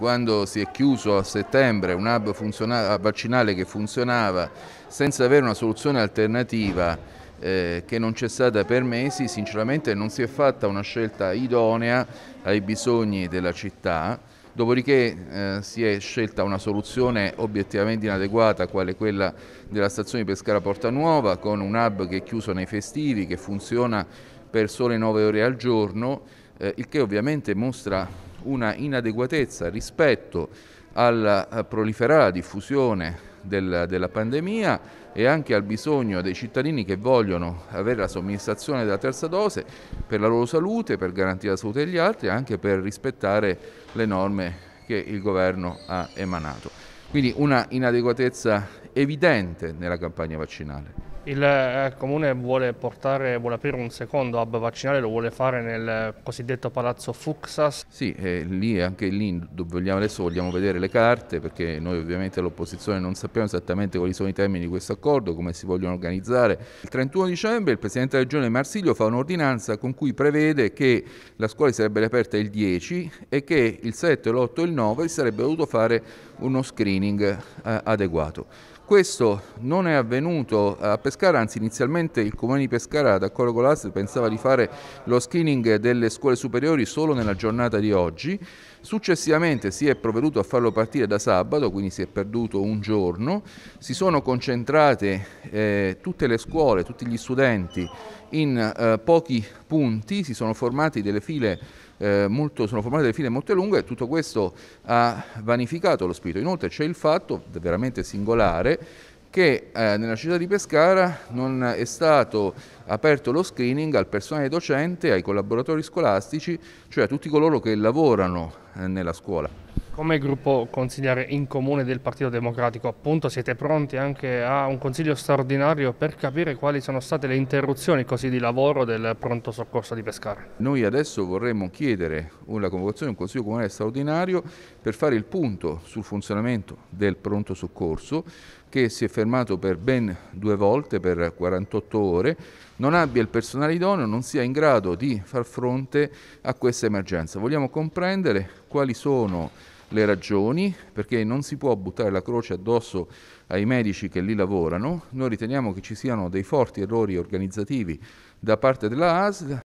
quando si è chiuso a settembre un hub vaccinale che funzionava senza avere una soluzione alternativa eh, che non c'è stata per mesi, sinceramente non si è fatta una scelta idonea ai bisogni della città, dopodiché eh, si è scelta una soluzione obiettivamente inadeguata quale quella della stazione di Pescara Porta Nuova con un hub che è chiuso nei festivi, che funziona per sole 9 ore al giorno, eh, il che ovviamente mostra una inadeguatezza rispetto alla eh, proliferare la diffusione del, della pandemia e anche al bisogno dei cittadini che vogliono avere la somministrazione della terza dose per la loro salute, per garantire la salute degli altri e anche per rispettare le norme che il governo ha emanato. Quindi una inadeguatezza evidente nella campagna vaccinale. Il eh, Comune vuole, portare, vuole, aprire un secondo hub vaccinale, lo vuole fare nel cosiddetto Palazzo Fuxas. Sì, lì, anche lì vogliamo, adesso vogliamo vedere le carte perché noi ovviamente all'opposizione non sappiamo esattamente quali sono i termini di questo accordo, come si vogliono organizzare. Il 31 dicembre il Presidente della Regione Marsiglio fa un'ordinanza con cui prevede che la scuola sarebbe riaperta il 10 e che il 7, l'8 e il 9 sarebbe dovuto fare uno screening eh, adeguato. Questo non è avvenuto a Pescara, anzi inizialmente il Comune di Pescara d'accordo con l'ASL pensava di fare lo screening delle scuole superiori solo nella giornata di oggi, successivamente si è provveduto a farlo partire da sabato, quindi si è perduto un giorno, si sono concentrate eh, tutte le scuole, tutti gli studenti in eh, pochi punti, si sono formate delle file eh, molto, sono formate delle file molto lunghe e tutto questo ha vanificato lo spirito. Inoltre c'è il fatto veramente singolare che eh, nella città di Pescara non è stato aperto lo screening al personale docente, ai collaboratori scolastici, cioè a tutti coloro che lavorano eh, nella scuola. Come gruppo consigliere in comune del Partito Democratico, appunto, siete pronti anche a un consiglio straordinario per capire quali sono state le interruzioni così di lavoro del pronto soccorso di Pescara? Noi adesso vorremmo chiedere una convocazione di un consiglio comunale straordinario per fare il punto sul funzionamento del pronto soccorso che si è fermato per ben due volte, per 48 ore, non abbia il personale idoneo, non sia in grado di far fronte a questa emergenza. Vogliamo comprendere quali sono le ragioni, perché non si può buttare la croce addosso ai medici che lì lavorano. Noi riteniamo che ci siano dei forti errori organizzativi da parte della ASL